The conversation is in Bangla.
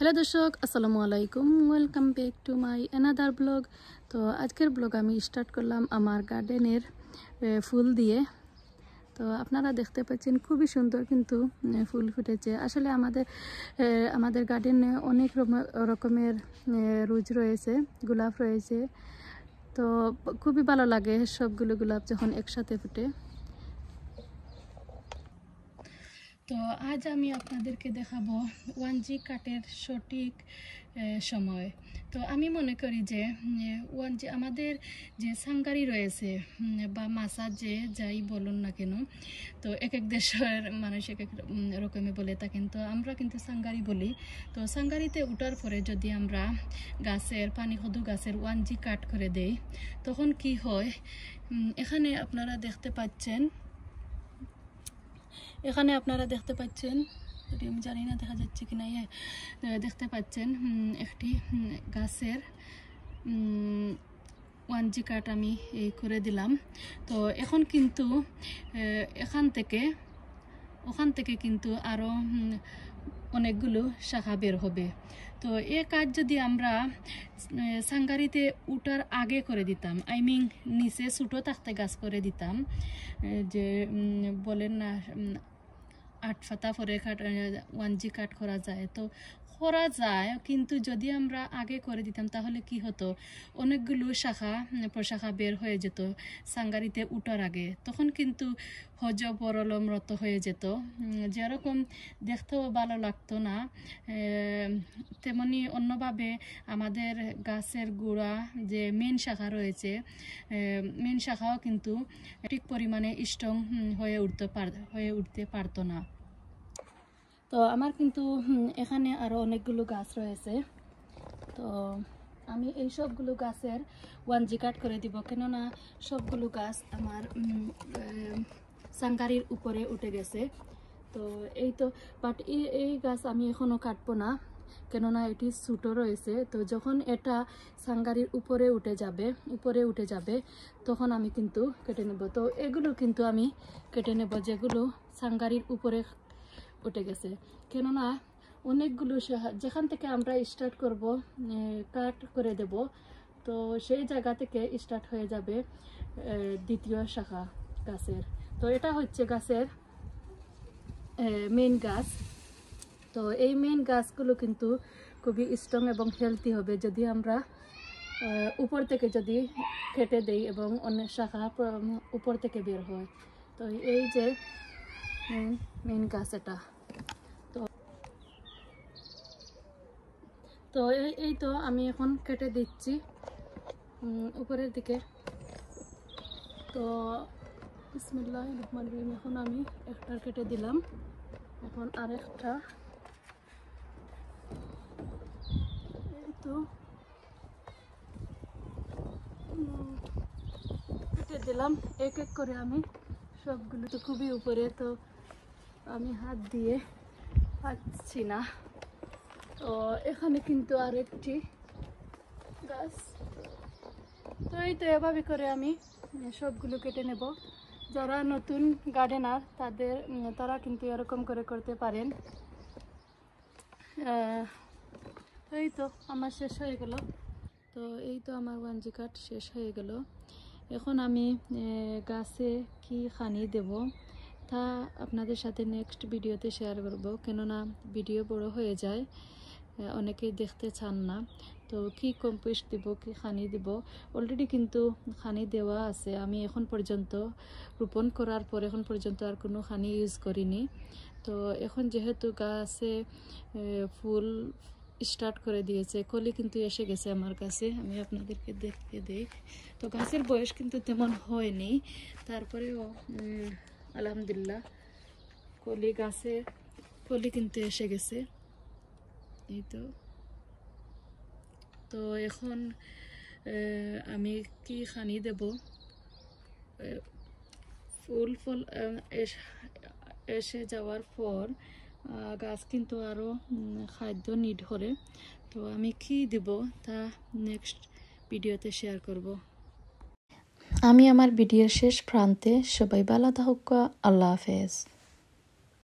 হ্যালো দর্শক আসসালামু আলাইকুম welcome back to my another blog তো আজকের ব্লগ আমি স্টার্ট করলাম আমার গার্ডেনের ফুল দিয়ে তো আপনারা দেখতে পাচ্ছেন খুবই সুন্দর কিন্তু ফুল ফুটেছে আসলে আমাদের আমাদের গার্ডেনে অনেক রকমের রুজ রয়েছে গোলাপ রয়েছে তো খুবই ভালো লাগে সবগুলো গোলাপ যখন একসাথে ফুটে তো আজ আমি আপনাদেরকে দেখাবো ওয়ান জি কাটের সঠিক সময় তো আমি মনে করি যে ওয়ান জি আমাদের যে সাঙ্গারি রয়েছে বা মাসা যে যাই বলুন না কেন তো এক এক দেশের মানুষ এক এক রকমে বলে থাকেন তো আমরা কিন্তু সাঙ্গারি বলি তো সাঙ্গারিতে উঠার পরে যদি আমরা গাছের পানি হদু গাছের ওয়ান জি কাট করে দেই তখন কি হয় এখানে আপনারা দেখতে পাচ্ছেন এখানে আপনারা দেখতে পাচ্ছেন যদি আমি জানি না দেখা যাচ্ছে কি না ইয়ে, দেখতে পাচ্ছেন একটি গাছের ওয়ান জি কাঠ আমি এই করে দিলাম তো এখন কিন্তু এখান থেকে ওখান থেকে কিন্তু আরও অনেকগুলো শাখা বের হবে তো এ কাজ যদি আমরা সাঙ্গারিতে উঠার আগে করে দিতাম আই মিন নিচে ছুটো থাকতে গাছ করে দিতাম যে বলেন না আট ফাতা পরে কাট ওয়ান জি কাট করা যায় তো করা যায় কিন্তু যদি আমরা আগে করে দিতাম তাহলে কি হতো অনেকগুলো শাখা প্রশাখা বের হয়ে যেত সাঙ্গারিতে উঠার আগে তখন কিন্তু হজ পরলমরত হয়ে যেত যেরকম দেখতেও ভালো লাগতো না তেমনি অন্যভাবে আমাদের গাছের গুঁড়া যে মেন শাখা রয়েছে মেন শাখাও কিন্তু ঠিক পরিমাণে স্ট্রং হয়ে উঠতে পার হয়ে উঠতে পারতো না তো আমার কিন্তু এখানে আরও অনেকগুলো গাছ রয়েছে তো আমি এই সবগুলো গাছের ওয়ান জি কাট করে দিব কেননা সবগুলো গাছ আমার সাংগারির উপরে উঠে গেছে তো এই তো বাট এই গাছ আমি এখনও কাটবো না কেননা এটি ছোটো রয়েছে তো যখন এটা সাংগারির উপরে উঠে যাবে উপরে উঠে যাবে তখন আমি কিন্তু কেটে নেব তো এগুলো কিন্তু আমি কেটে নেব যেগুলো সাংগারির উপরে উঠে গেছে কেননা অনেকগুলো যেখান থেকে আমরা স্টার্ট করব কাট করে দেব তো সেই জায়গা থেকে স্টার্ট হয়ে যাবে দ্বিতীয় শাখা গাছের তো এটা হচ্ছে গাছের মেন গাছ তো এই মেন গাছগুলো কিন্তু খুবই স্ট্রং এবং হেলদি হবে যদি আমরা উপর থেকে যদি খেটে দেই এবং অন্য শাখা উপর থেকে বের হয় তো এই যে মেন মেন গাছ এটা তো তো এই তো আমি এখন কেটে দিচ্ছি উপরের দিকে তো বিসমুল্লাহ রহমান রহিম এখন আমি একটা কেটে দিলাম এখন আরেকটা এই তো কেটে দিলাম এক এক করে আমি সবগুলো তো খুবই উপরে তো আমি হাত দিয়ে পাচ্ছি না তো এখানে কিন্তু আরেকটি গাছ তো এই তো এভাবে করে আমি সবগুলো কেটে নেব যারা নতুন গার্ডেনার তাদের তারা কিন্তু এরকম করে করতে পারেন তো এই তো আমার শেষ হয়ে গেল তো এই তো আমার ওয়ানজি কাঠ শেষ হয়ে গেল এখন আমি গাছে কি খানি দেব তা আপনাদের সাথে নেক্সট ভিডিওতে শেয়ার করব কেননা ভিডিও বড় হয়ে যায় অনেকেই দেখতে চান না তো কি কম্পোস্ট দিব কি খানি দিব অলরেডি কিন্তু খানি দেওয়া আছে আমি এখন পর্যন্ত রোপণ করার পর এখন পর্যন্ত আর কোনো খানি ইউজ করিনি তো এখন যেহেতু গাছে ফুল স্টার্ট করে দিয়েছে কলি কিন্তু এসে গেছে আমার কাছে আমি আপনাদেরকে দেখতে দেই তো গাছের বয়স কিন্তু তেমন হয়নি তারপরেও আলহামদুলিল্লাহ কলি গাছে কলি কিনতে এসে গেছে এই তো তো এখন আমি কি খানি দেব ফুল ফল এসে যাওয়ার পর গাছ কিন্তু আরও খাদ্য নিড করে তো আমি কি দিব তা নেক্সট ভিডিওতে শেয়ার করব আমি আমার ভিডিওর শেষ প্রান্তে সবাই বালা থাকুক আল্লাহ হাফেজ